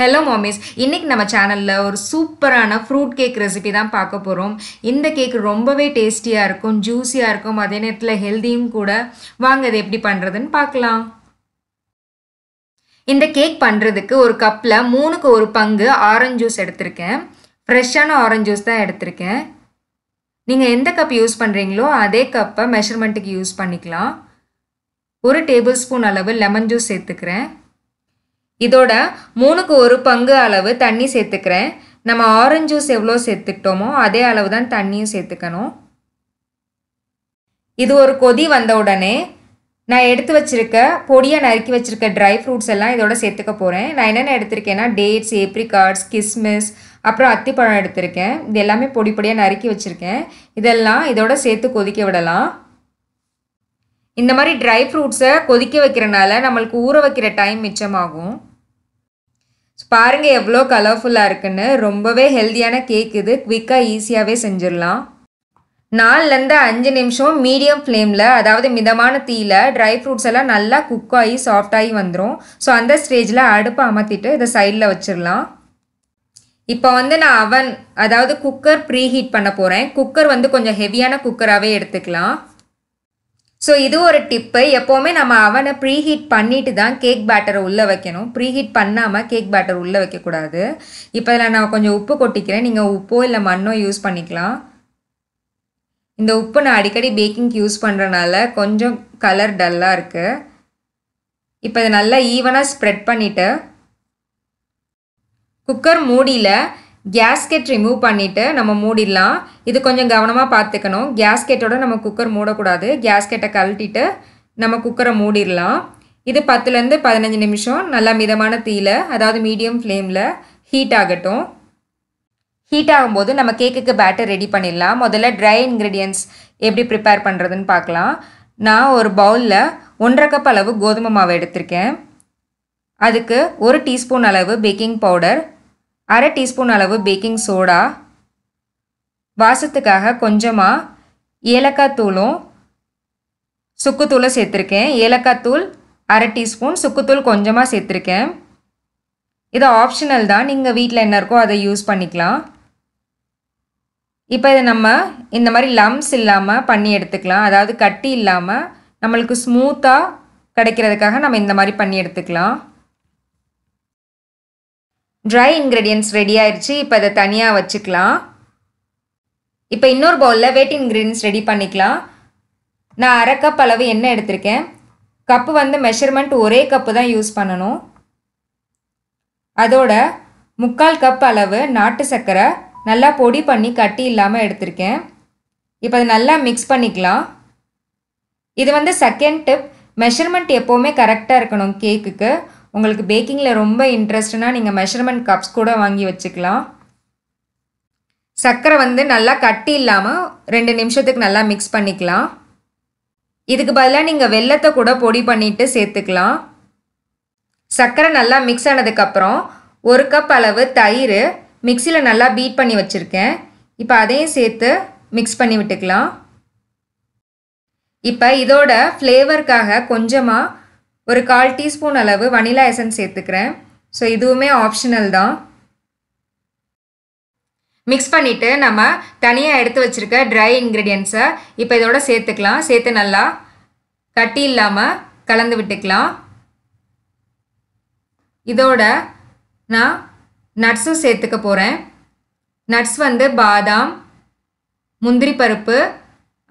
hello மாமிஸ் இன்றைக்கி நம்ம சேனலில் ஒரு சூப்பரான ஃப்ரூட் கேக் ரெசிபி தான் பார்க்க போகிறோம் இந்த கேக் ரொம்பவே டேஸ்டியாக இருக்கும் ஜூஸியாக இருக்கும் அதே நேரத்தில் ஹெல்த்தியும் கூட வாங்க அதை எப்படி பண்ணுறதுன்னு பார்க்கலாம் இந்த கேக் பண்ணுறதுக்கு ஒரு கப்பில் மூணுக்கு ஒரு பங்கு ஆரஞ்சு ஜூஸ் எடுத்திருக்கேன் ஃப்ரெஷ்ஷான ஆரஞ்சு ஜூஸ் தான் எடுத்திருக்கேன் நீங்கள் எந்த கப் யூஸ் பண்ணுறீங்களோ அதே கப்பை மெஷர்மெண்ட்டுக்கு யூஸ் பண்ணிக்கலாம் ஒரு டேபிள் ஸ்பூன் அளவு லெமன் ஜூஸ் சேர்த்துக்கிறேன் இதோட மூணுக்கு ஒரு பங்கு அளவு தண்ணி சேர்த்துக்கிறேன் நம்ம ஆரஞ்சு ஜூஸ் எவ்வளோ சேர்த்துக்கிட்டோமோ அதே அளவு தான் தண்ணியும் சேர்த்துக்கணும் இது ஒரு கொதி வந்த உடனே நான் எடுத்து வச்சுருக்க பொடியாக நறுக்கி வச்சுருக்க ட்ரை ஃப்ரூட்ஸ் எல்லாம் இதோட சேர்த்துக்க போகிறேன் நான் என்னென்ன எடுத்திருக்கேன்னா டேட்ஸ் ஏப்ரிகார்ட்ஸ் கிஸ்மிஸ் அப்புறம் அத்திப்பழம் எடுத்திருக்கேன் இது எல்லாமே பொடி பொடியாக நறுக்கி வச்சுருக்கேன் இதெல்லாம் இதோட சேர்த்து கொதிக்க விடலாம் இந்த மாதிரி ட்ரை ஃப்ரூட்ஸை கொதிக்க வைக்கிறனால நம்மளுக்கு ஊற வைக்கிற டைம் மிச்சமாகும் பாருங்கள் எவ்வளோ கலர்ஃபுல்லாக இருக்குன்னு ரொம்பவே ஹெல்த்தியான கேக் இது குவிக்காக ஈஸியாகவே செஞ்சிடலாம் நாலுலேருந்து அஞ்சு நிமிஷம் மீடியம் ஃப்ளேமில் அதாவது மிதமான தீயில் ட்ரை ஃப்ரூட்ஸ் எல்லாம் நல்லா குக் ஆகி சாஃப்டாகி வந்துடும் ஸோ அந்த ஸ்டேஜில் அடுப்பை அமர்த்திட்டு இதை சைடில் வச்சிடலாம் இப்போ வந்து நான் அவன் அதாவது குக்கர் ப்ரீ ஹீட் பண்ண போகிறேன் குக்கர் வந்து கொஞ்சம் ஹெவியான குக்கராகவே எடுத்துக்கலாம் ஸோ இது ஒரு டிப்பு எப்போவுமே நம்ம அவனை ப்ரீஹீட் பண்ணிட்டு தான் கேக் பேட்டரை உள்ளே வைக்கணும் ப்ரீஹீட் பண்ணாமல் கேக் பேட்டர் உள்ளே வைக்கக்கூடாது இப்போ இதில் நான் கொஞ்சம் உப்பு கொட்டிக்கிறேன் நீங்கள் உப்போ இல்லை மண்ணோ யூஸ் பண்ணிக்கலாம் இந்த உப்பு நான் அடிக்கடி பேக்கிங்க்கு யூஸ் பண்ணுறனால கொஞ்சம் கலர் டல்லாக இருக்குது இப்போ இதை நல்லா ஈவனாக ஸ்ப்ரெட் பண்ணிவிட்டு குக்கர் மூடியில் கேஸ்கெட் ரிமூவ் பண்ணிவிட்டு நம்ம மூடிடலாம் இது கொஞ்சம் கவனமாக பார்த்துக்கணும் கேஸ்கெட்டோட நம்ம குக்கர் மூடக்கூடாது கேஸ்கெட்டை கழட்டிட்டு நம்ம குக்கரை மூடிடலாம் இது பத்துலேருந்து பதினஞ்சு நிமிஷம் நல்லா மிதமான தீயில் அதாவது மீடியம் ஃப்ளேமில் ஹீட் ஆகட்டும் ஹீட் ஆகும்போது நம்ம கேக்குக்கு பேட்டர் ரெடி பண்ணிடலாம் முதல்ல ட்ரை இன்க்ரீடியன்ஸ் எப்படி ப்ரிப்பேர் பண்ணுறதுன்னு பார்க்கலாம் நான் ஒரு பவுலில் ஒன்றரை கப் அளவு கோதுமை மாவு எடுத்திருக்கேன் அதுக்கு ஒரு டீஸ்பூன் அளவு பேக்கிங் பவுடர் அரை டீஸ்பூன் அளவு பேக்கிங் சோடா வாசத்துக்காக கொஞ்சமாக ஏலக்காய் தூளும் சுக்குத்தூளும் சேர்த்துருக்கேன் ஏலக்காய் தூள் அரை டீஸ்பூன் சுக்குத்தூள் கொஞ்சமாக சேர்த்துருக்கேன் இது ஆப்ஷனல் தான் நீங்கள் வீட்டில் என்ன இருக்கோ அதை யூஸ் பண்ணிக்கலாம் இப்போ இதை நம்ம இந்த மாதிரி லம்ஸ் இல்லாமல் பண்ணி எடுத்துக்கலாம் அதாவது கட்டி இல்லாமல் நம்மளுக்கு ஸ்மூத்தாக கிடைக்கிறதுக்காக நம்ம இந்த மாதிரி பண்ணி எடுத்துக்கலாம் ட்ரை இன்க்ரெடியன்ட்ஸ் ரெடி ஆயிடுச்சு இப்போ அதை தனியாக வச்சுக்கலாம் இப்போ இன்னொரு பவுலில் வெயிட் இன்க்ரீடியன்ஸ் ரெடி பண்ணிக்கலாம் நான் அரை கப் அளவு எண்ணெய் எடுத்திருக்கேன் கப்பு வந்து மெஷர்மெண்ட் ஒரே கப்பு தான் யூஸ் பண்ணணும் அதோட முக்கால் கப் அளவு நாட்டு சர்க்கரை நல்லா பொடி பண்ணி கட்டி இல்லாமல் எடுத்திருக்கேன் இப்போ அதை நல்லா மிக்ஸ் பண்ணிக்கலாம் இது வந்து செகண்ட் டிப் மெஷர்மெண்ட் எப்போவுமே கரெக்டாக இருக்கணும் கேக்குக்கு உங்களுக்கு பேக்கிங்கில் ரொம்ப இன்ட்ரெஸ்ட்னால் நீங்கள் மெஷர்மெண்ட் கப்ஸ் கூட வாங்கி வச்சுக்கலாம் சர்க்கரை வந்து நல்லா கட்டி இல்லாமல் ரெண்டு நிமிஷத்துக்கு நல்லா மிக்ஸ் பண்ணிக்கலாம் இதுக்கு பதிலாக நீங்கள் வெள்ளத்தை கூட பொடி பண்ணிவிட்டு சேர்த்துக்கலாம் சர்க்கரை நல்லா மிக்ஸ் ஆனதுக்கப்புறம் ஒரு கப் அளவு தயிர் மிக்சியில் நல்லா பீட் பண்ணி வச்சுருக்கேன் இப்போ அதையும் சேர்த்து மிக்ஸ் பண்ணி விட்டுக்கலாம் இப்போ இதோட ஃப்ளேவருக்காக கொஞ்சமாக ஒரு கால் டீஸ்பூன் அளவு வனிலா எசன்ஸ் சேர்த்துக்கிறேன் ஸோ இதுவுமே ஆப்ஷனல் தான் மிக்ஸ் பண்ணிவிட்டு நம்ம தனியாக எடுத்து வச்சுருக்க ட்ரை இன்க்ரீடியன்ஸை இப்போ இதோட சேர்த்துக்கலாம் சேர்த்து நல்லா கட்டி இல்லாமல் கலந்து விட்டுக்கலாம் இதோட நான் நட்ஸும் சேர்த்துக்க போகிறேன் நட்ஸ் வந்து பாதாம் முந்திரி பருப்பு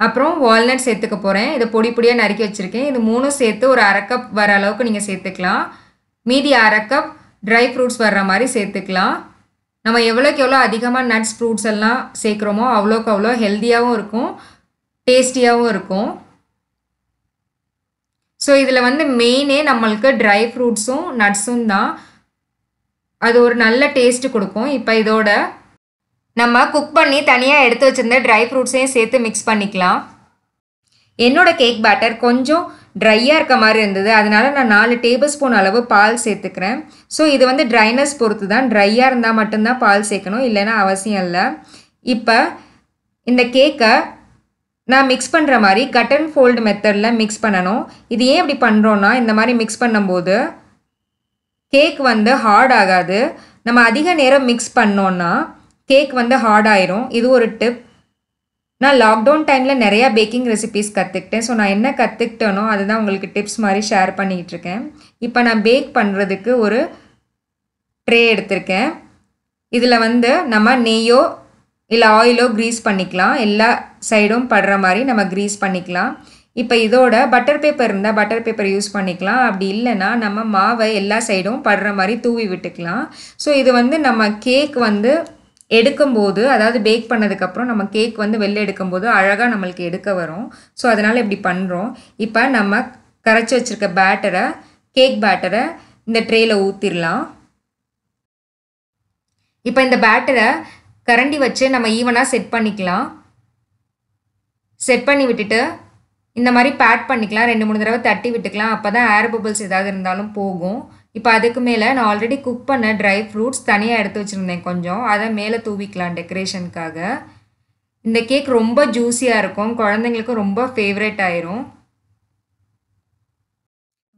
அப்புறம் வால்நட் சேர்த்துக்க போகிறேன் இதை பொடி பொடியாக நறுக்கி வச்சுருக்கேன் இது மூணும் சேர்த்து ஒரு அரை கப் வர அளவுக்கு நீங்கள் சேர்த்துக்கலாம் மீதி அரை கப் ட்ரை ஃப்ரூட்ஸ் வர்ற மாதிரி சேர்த்துக்கலாம் நம்ம எவ்வளோக்கு எவ்வளோ அதிகமாக நட்ஸ் ஃப்ரூட்ஸ் எல்லாம் சேர்க்குறோமோ அவ்வளோக்கு அவ்வளோ ஹெல்த்தியாகவும் இருக்கும் டேஸ்டியாகவும் இருக்கும் ஸோ இதில் வந்து மெயினே நம்மளுக்கு ட்ரை ஃப்ரூட்ஸும் நட்ஸும் தான் அது ஒரு நல்ல டேஸ்ட்டு கொடுக்கும் இப்போ இதோட நம்ம குக் பண்ணி தனியாக எடுத்து வச்சுருந்த ட்ரை ஃப்ரூட்ஸையும் சேர்த்து மிக்ஸ் பண்ணிக்கலாம் என்னோடய கேக் பேட்டர் கொஞ்சம் ட்ரையாக இருக்க மாதிரி இருந்தது அதனால் நான் நாலு டேபிள் ஸ்பூன் அளவு பால் சேர்த்துக்கிறேன் ஸோ இது வந்து ட்ரைனஸ் பொறுத்து தான் ட்ரையாக இருந்தால் மட்டும்தான் பால் சேர்க்கணும் இல்லைன்னா அவசியம் இல்லை இப்போ இந்த கேக்கை நான் மிக்ஸ் பண்ணுற மாதிரி கட் அண்ட் ஃபோல்டு மெத்தடில் மிக்ஸ் பண்ணணும் இது ஏன் இப்படி பண்ணுறோன்னா இந்த மாதிரி மிக்ஸ் பண்ணும்போது கேக் வந்து ஹார்ட் ஆகாது நம்ம அதிக நேரம் மிக்ஸ் பண்ணோன்னா கேக் வந்து ஹார்டாயிரும் இது ஒரு டிப் நான் லாக்டவுன் டைமில் நிறையா பேக்கிங் ரெசிபிஸ் கற்றுக்கிட்டேன் ஸோ நான் என்ன கற்றுக்கிட்டேனோ அதுதான் உங்களுக்கு டிப்ஸ் மாதிரி ஷேர் பண்ணிகிட்டு இருக்கேன் இப்போ நான் பேக் பண்ணுறதுக்கு ஒரு ட்ரே எடுத்திருக்கேன் இதில் வந்து நம்ம நெய்யோ இல்லை ஆயிலோ க்ரீஸ் பண்ணிக்கலாம் எல்லா சைடும் படுற மாதிரி நம்ம க்ரீஸ் பண்ணிக்கலாம் இப்போ இதோட பட்டர் பேப்பர் இருந்தால் பட்டர் பேப்பர் யூஸ் பண்ணிக்கலாம் அப்படி இல்லைன்னா நம்ம மாவை எல்லா சைடும் படுற மாதிரி தூவி விட்டுக்கலாம் ஸோ இது வந்து நம்ம கேக் வந்து எடுக்கும்போது அதாவது பேக் பண்ணதுக்கப்புறம் நம்ம கேக் வந்து வெளில எடுக்கும்போது அழகாக நம்மளுக்கு எடுக்க வரும் ஸோ அதனால் இப்படி பண்ணுறோம் இப்போ நம்ம கரைச்சி வச்சுருக்க பேட்டரை கேக் பேட்டரை இந்த ட்ரேயில் ஊற்றிடலாம் இப்போ இந்த பேட்டரை கரண்டி வச்சு நம்ம ஈவனாக செட் பண்ணிக்கலாம் செட் பண்ணி விட்டுட்டு இந்த மாதிரி பேட் பண்ணிக்கலாம் ரெண்டு மூணு தடவை தட்டி விட்டுக்கலாம் அப்போ தான் ஏர் பபிள்ஸ் ஏதாவது இருந்தாலும் போகும் இப்போ அதுக்கு மேலே நான் ஆல்ரெடி குக் பண்ண ட்ரை ஃப்ரூட்ஸ் தனியாக எடுத்து வச்சுருந்தேன் கொஞ்சம் அதை மேலே தூவிக்கலாம் டெக்கரேஷனுக்காக இந்த கேக் ரொம்ப ஜூஸியாக இருக்கும் குழந்தைங்களுக்கு ரொம்ப ஃபேவரட் ஆயிரும்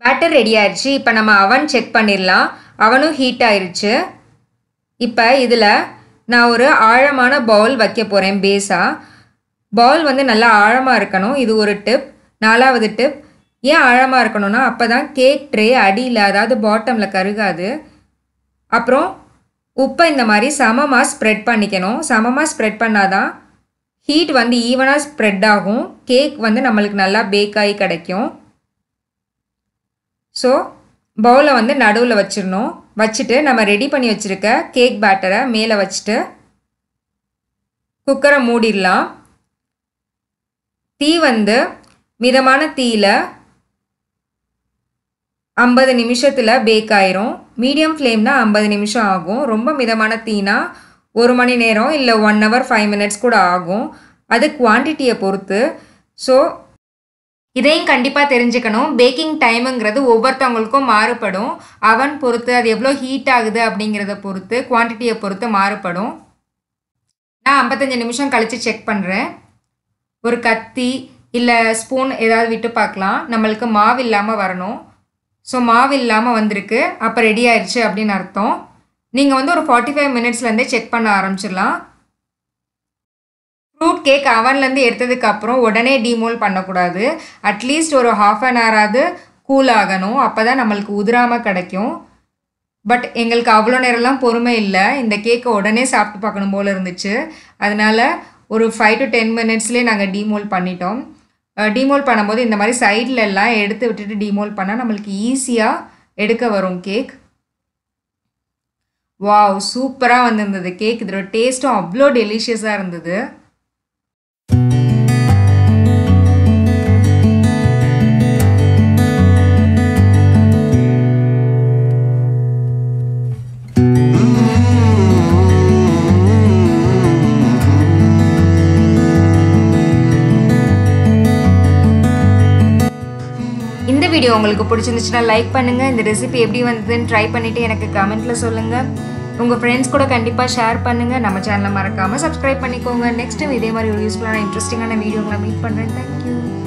பேட்டர் ரெடி ஆயிடுச்சு இப்போ நம்ம அவன் செக் பண்ணிடலாம் அவனும் ஹீட் ஆயிடுச்சு இப்போ இதில் நான் ஒரு ஆழமான பவுல் வைக்க போகிறேன் பேஸாக பவுல் வந்து நல்லா ஆழமாக இருக்கணும் இது ஒரு டிப் நாலாவது டிப் ஏன் ஆழமாக இருக்கணும்னா அப்போ தான் கேக் ட்ரே அடியில் அதாவது பாட்டமில் கருகாது அப்புறம் உப்பை இந்த மாதிரி சமமாக ஸ்ப்ரெட் பண்ணிக்கணும் சமமாக ஸ்ப்ரெட் பண்ணால் தான் ஹீட் வந்து ஈவனாக ஸ்ப்ரெட் ஆகும் கேக் வந்து நம்மளுக்கு நல்லா பேக் ஆகி கிடைக்கும் ஸோ பவுலை வந்து நடுவில் வச்சிடணும் வச்சுட்டு நம்ம ரெடி பண்ணி வச்சுருக்க கேக் பேட்டரை மேலே வச்சுட்டு குக்கரை மூடிடலாம் தீ வந்து மிதமான தீயில் ஐம்பது நிமிஷத்தில் பேக் ஆயிரும் மீடியம் ஃப்ளேம்னா ஐம்பது நிமிஷம் ஆகும் ரொம்ப மிதமான தீனா ஒரு மணி நேரம் இல்லை ஒன் ஹவர் ஃபைவ் மினிட்ஸ் கூட ஆகும் அது குவான்டிட்டியை பொறுத்து ஸோ இதையும் கண்டிப்பாக தெரிஞ்சுக்கணும் பேக்கிங் டைமுங்கிறது ஒவ்வொருத்தவங்களுக்கும் மாறுபடும் அவன் பொறுத்து அது எவ்வளோ ஹீட் ஆகுது அப்படிங்கிறத பொறுத்து குவான்டிட்டியை பொறுத்து மாறுபடும் நான் ஐம்பத்தஞ்சு நிமிஷம் கழித்து செக் பண்ணுறேன் ஒரு கத்தி இல்லை ஸ்பூன் ஏதாவது விட்டு பார்க்கலாம் நம்மளுக்கு மாவு இல்லாமல் வரணும் ஸோ மாவு இல்லாமல் வந்திருக்கு அப்போ ரெடி ஆயிடுச்சு அப்படின்னு அர்த்தம் நீங்கள் வந்து ஒரு ஃபார்ட்டி ஃபைவ் மினிட்ஸ்லேருந்தே செக் பண்ண ஆரம்பிச்சிடலாம் ஃப்ரூட் கேக் அவன்லேருந்து எடுத்ததுக்கப்புறம் உடனே டீமோல் பண்ணக்கூடாது அட்லீஸ்ட் ஒரு ஹாஃப் அன் ஹவராது கூல் ஆகணும் அப்போ தான் நம்மளுக்கு உதிராமல் கிடைக்கும் பட் எங்களுக்கு அவ்வளோ நேரம்லாம் பொறுமை இல்லை இந்த கேக்கை உடனே சாப்பிட்டு பார்க்கணும் போல் இருந்துச்சு அதனால் ஒரு ஃபைவ் டு டென் மினிட்ஸ்லேயே நாங்கள் டீமோல் பண்ணிட்டோம் டிமோல் பண்ணும்போது இந்த மாதிரி சைடில் எல்லாம் எடுத்து விட்டுட்டு டிமோல் பண்ணால் நம்மளுக்கு ஈஸியாக எடுக்க வரும் கேக் வாவ் சூப்பராக வந்திருந்தது கேக் இதோட டேஸ்ட்டும் அவ்வளோ டெலிஷியஸாக இருந்தது வீடியோ உங்களுக்கு பிடிச்சிருந்துச்சுன்னா லைக் பண்ணுங்கள் இந்த ரெசிபி எப்படி வந்ததுன்னு ட்ரை பண்ணிவிட்டு எனக்கு கமெண்ட்டில் சொல்லுங்கள் உங்கள் ஃப்ரெண்ட்ஸ் கூட கண்டிப்பாக ஷேர் பண்ணுங்கள் நம்ம சேனலை மறக்காமல் சப்ஸ்கிரைப் பண்ணிக்கோங்க நெக்ஸ்ட்டு இதே மாதிரி ஒரு யூஸ்ஃபுல்லான இன்ட்ரெஸ்டிங்கான வீடியோங்களை மீட் பண்ணுறேன் தேங்க்யூ